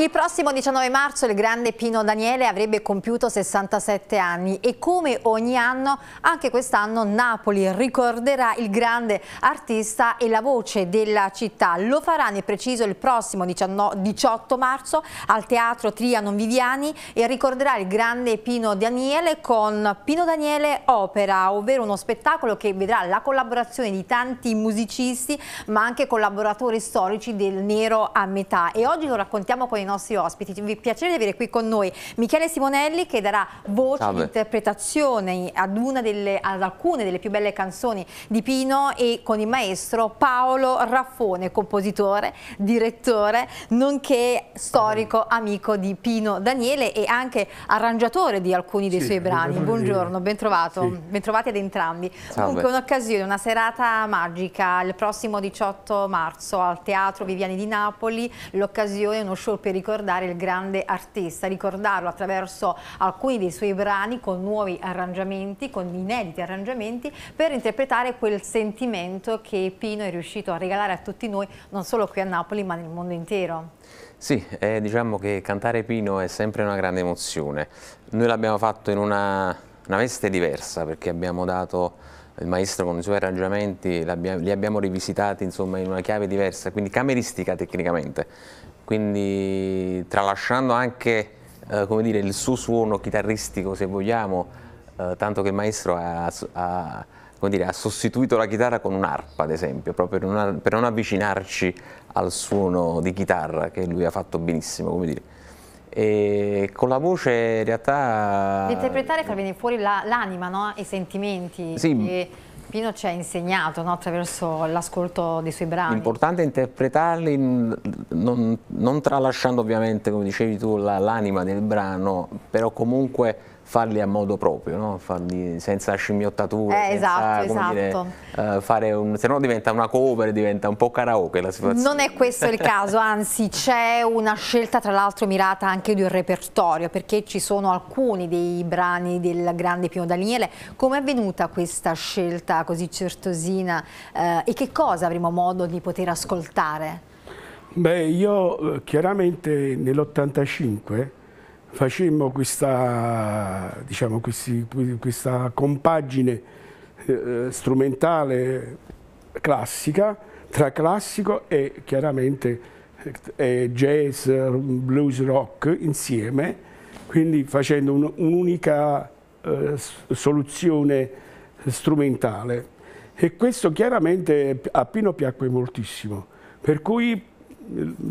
Il prossimo 19 marzo il grande Pino Daniele avrebbe compiuto 67 anni e come ogni anno anche quest'anno Napoli ricorderà il grande artista e la voce della città. Lo farà nel preciso il prossimo 18 marzo al Teatro Trianon Viviani e ricorderà il grande Pino Daniele con Pino Daniele Opera, ovvero uno spettacolo che vedrà la collaborazione di tanti musicisti ma anche collaboratori storici del Nero a metà e oggi lo raccontiamo con i nostri ospiti. Vi piacere di avere qui con noi Michele Simonelli che darà voce e interpretazione ad, delle, ad alcune delle più belle canzoni di Pino e con il maestro Paolo Raffone, compositore, direttore, nonché storico amico di Pino Daniele e anche arrangiatore di alcuni dei sì, suoi brani. Buongiorno, ben trovato, sì. ben trovati ad entrambi. Salve. Comunque un'occasione, una serata magica il prossimo 18 marzo al Teatro Viviani di Napoli, l'occasione, uno show per ricordare il grande artista, ricordarlo attraverso alcuni dei suoi brani con nuovi arrangiamenti, con inediti arrangiamenti, per interpretare quel sentimento che Pino è riuscito a regalare a tutti noi, non solo qui a Napoli ma nel mondo intero. Sì, eh, diciamo che cantare Pino è sempre una grande emozione. Noi l'abbiamo fatto in una, una veste diversa perché abbiamo dato il maestro con i suoi arrangiamenti li abbiamo rivisitati insomma, in una chiave diversa, quindi cameristica tecnicamente quindi tralasciando anche eh, dire, il suo suono chitarristico se vogliamo, eh, tanto che il maestro ha, ha, dire, ha, sostituito la chitarra con un'arpa ad esempio, proprio per non, per non, avvicinarci al suono di chitarra che lui ha fatto benissimo, come dire. E con la voce in realtà... L'interpretare fa venire fuori l'anima no? i sentimenti. Sì. E Pino ci ha insegnato no, attraverso l'ascolto dei suoi brani. L'importante è interpretarli non, non tralasciando ovviamente, come dicevi tu, l'anima del brano, però comunque farli a modo proprio, no? farli senza scimmiottature, eh, esatto, senza, esatto. Dire, uh, fare un, se no diventa una cover, diventa un po' karaoke la situazione. Non è questo il caso, anzi c'è una scelta tra l'altro mirata anche di un repertorio, perché ci sono alcuni dei brani del grande Pino Daniele. Come è avvenuta questa scelta così certosina eh, e che cosa avremo modo di poter ascoltare? Beh, io eh, chiaramente nell'85 facemmo questa, diciamo, questi, questa compagine eh, strumentale classica tra classico e chiaramente eh, eh jazz, blues, rock insieme, quindi facendo un'unica un eh, soluzione strumentale. E questo chiaramente a Pino piacque moltissimo, per cui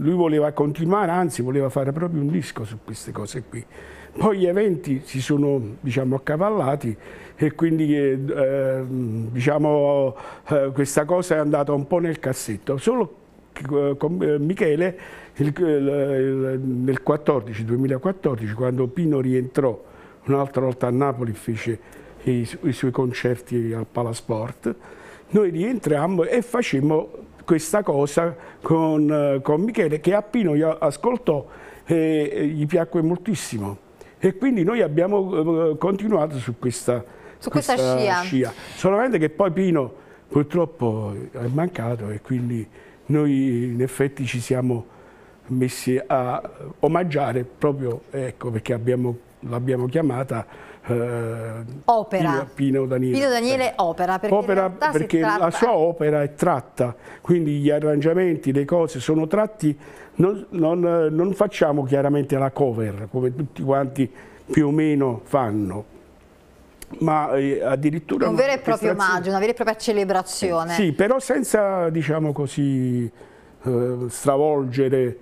lui voleva continuare, anzi voleva fare proprio un disco su queste cose qui. Poi gli eventi si sono diciamo, accavallati e quindi eh, ehm, diciamo, eh, questa cosa è andata un po' nel cassetto. Solo eh, con eh, Michele il, il, nel 14, 2014, quando Pino rientrò un'altra volta a Napoli e fece i, i suoi concerti al Palasport, noi rientrammo e facemmo questa cosa con, eh, con Michele che a Pino ascoltò e gli piacque moltissimo e quindi noi abbiamo eh, continuato su questa, su questa, questa scia. scia. Solamente che poi Pino purtroppo è mancato e quindi noi in effetti ci siamo messi a omaggiare proprio ecco, perché abbiamo l'abbiamo chiamata eh, opera. Pino, Pino Daniele. Pino Daniele opera, perché, opera perché tratta... la sua opera è tratta, quindi gli arrangiamenti, le cose sono tratti, non, non, non facciamo chiaramente la cover come tutti quanti più o meno fanno ma eh, addirittura... Un vero e proprio omaggio, una vera e propria celebrazione. Eh, sì, però senza, diciamo così, eh, stravolgere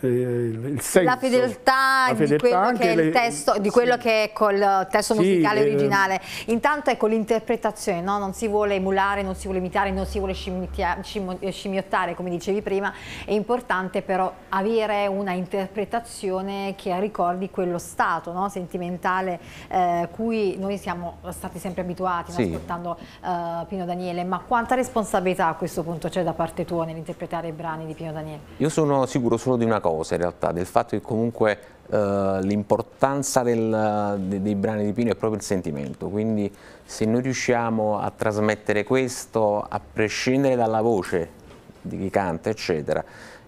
eh, senso, la fedeltà, la fedeltà di, quello le, testo, di quello, che è col testo sì, musicale eh, originale. Intanto è con ecco, l'interpretazione, no? non si vuole emulare, non si vuole imitare, non si vuole scimmiottare, come dicevi prima, è importante però avere una interpretazione che ricordi quello stato no? sentimentale eh, cui noi siamo stati sempre abituati sì. ascoltando eh, Pino Daniele, ma quanta responsabilità a questo punto c'è da parte tua nell'interpretare i brani di Pino Daniele? Io sono sicuro solo di una cosa cosa in realtà, del fatto che comunque eh, l'importanza dei, dei brani di Pino è proprio il sentimento, quindi se noi riusciamo a trasmettere questo a prescindere dalla voce di chi canta eccetera,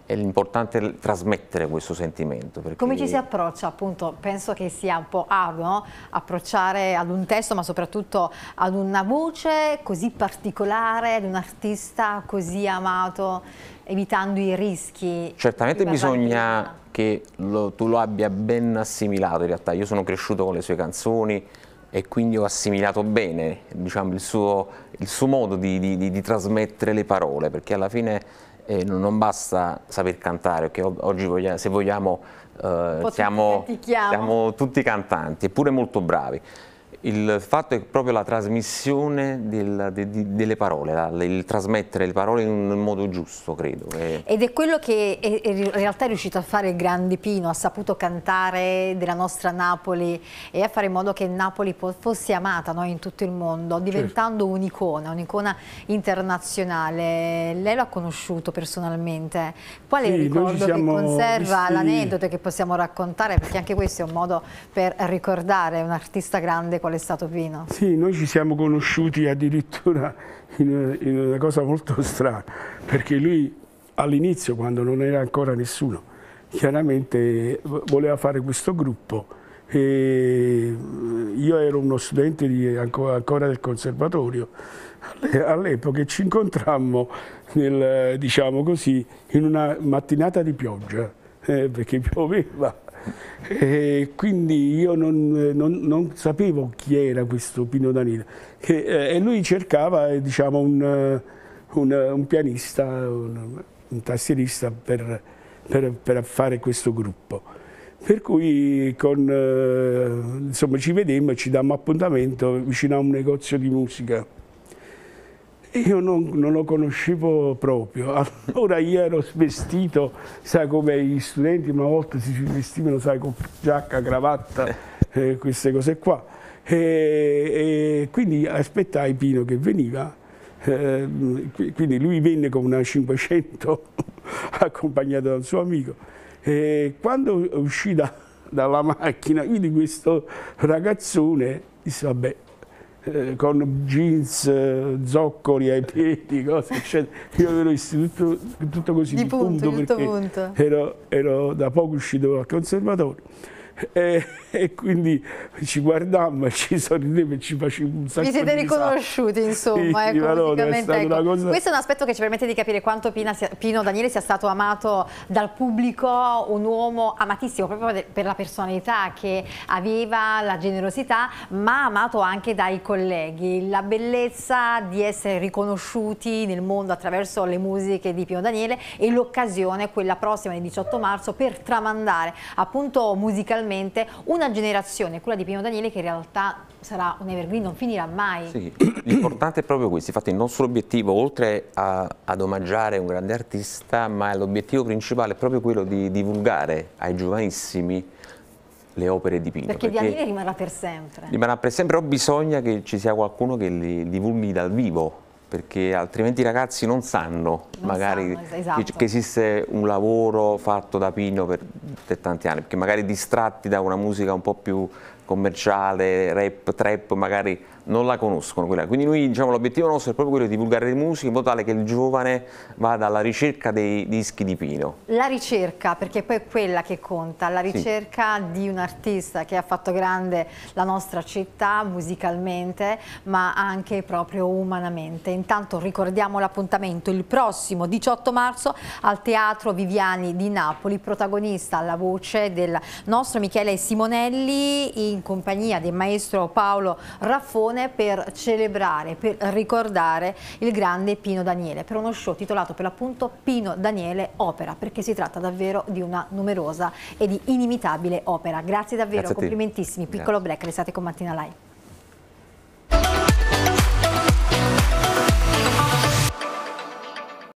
è importante trasmettere questo sentimento. Come ci si approccia appunto? Penso che sia un po' arduo no? approcciare ad un testo ma soprattutto ad una voce così particolare, ad un artista così amato, evitando i rischi. Certamente bisogna che lo, tu lo abbia ben assimilato in realtà, io sono cresciuto con le sue canzoni, e quindi ho assimilato bene diciamo, il, suo, il, suo, modo di, di, di, trasmettere le parole, perché alla fine eh, non basta saper cantare, perché oggi vogliamo, se vogliamo eh, siamo, siamo tutti cantanti, eppure molto bravi. Il fatto è proprio la trasmissione del, de, de, delle parole, la, il trasmettere le parole in un modo giusto, credo. E... Ed è quello che è, è in realtà è riuscito a fare il grande Pino, ha saputo cantare della nostra Napoli e a fare in modo che Napoli fosse amata no, in tutto il mondo, diventando certo. un'icona, un'icona internazionale. Lei lo ha conosciuto personalmente, qual è sì, il ricordo che conserva, visti... l'aneddoto che possiamo raccontare, perché anche questo è un modo per ricordare un artista grande qual è stato Pino? Sì, noi ci siamo conosciuti addirittura in, in una cosa molto strana, perché lui all'inizio, quando non era ancora nessuno, chiaramente voleva fare questo gruppo. E io ero uno studente di, ancora del conservatorio all'epoca ci incontrammo nel, diciamo così, in una mattinata di pioggia eh, perché pioveva E quindi io non, non, non, sapevo chi era questo Pino Danilo e, eh, e lui cercava eh, diciamo, un, eh, un, un, pianista, un, un tastierista per, per, per, fare questo gruppo. Per cui con, insomma, ci vedemmo e ci dammo appuntamento vicino a un negozio di musica io non, non, lo conoscevo proprio, allora io ero svestito, sai come gli studenti una volta si vestivano, sai, con giacca, cravatta, eh. eh, queste cose qua. E, e quindi aspettai Pino che veniva, eh, quindi lui venne con una 500 accompagnato da un suo amico. E quando uscì da, dalla macchina, vidi questo ragazzone, disse vabbè, eh, con jeans, eh, zoccoli ai piedi, cose eccetera. Io ero istituto tutto così di, punto, di punto perché punto. Ero, ero da poco uscito dal conservatorio e, e quindi ci guardammo, ci sorridemmo e ci facevamo un sacco di Vi siete di riconosciuti, insomma. Quindi, ecco, madonna, è ecco. cosa... Questo è un aspetto che ci permette di capire quanto Pino, Pino Daniele sia stato amato dal pubblico, un uomo amatissimo proprio per la personalità che aveva, la generosità, ma amato anche dai colleghi. La bellezza di essere riconosciuti nel mondo attraverso le musiche di Pino Daniele e l'occasione, quella prossima, il 18 marzo, per tramandare appunto musicalmente finalmente una generazione, quella di Pino Daniele, che in realtà sarà un evergreen, non finirà mai. Sì, l'importante è proprio questo, infatti il nostro obiettivo, oltre a, ad omaggiare un grande artista, ma l'obiettivo principale è proprio quello di divulgare ai giovanissimi le opere di Pino. Perché, perché Daniele rimarrà per sempre. Rimarrà per sempre, però bisogna che ci sia qualcuno che le divulghi dal vivo, perché altrimenti i ragazzi non sanno non magari sanno, esatto. che, esiste un lavoro fatto da Pino per, per tanti anni, perché magari distratti da una musica un po' più commerciale, rap, trap, magari non la conoscono quella. Quindi noi diciamo l'obiettivo nostro è proprio quello di divulgare le musiche in modo tale che il giovane vada alla ricerca dei dischi di Pino. La ricerca, perché poi è quella che conta, la ricerca sì. di un artista che ha fatto grande la nostra città musicalmente, ma anche proprio umanamente. Intanto ricordiamo l'appuntamento il prossimo 18 marzo al Teatro Viviani di Napoli, protagonista alla voce del nostro Michele Simonelli in in compagnia del maestro Paolo Raffone per celebrare, per ricordare il grande Pino Daniele, per uno show titolato per l'appunto Pino Daniele Opera, perché si tratta davvero di una numerosa e di inimitabile opera. Grazie davvero, Grazie complimentissimi. Piccolo Grazie. break, restate con Mattina Live.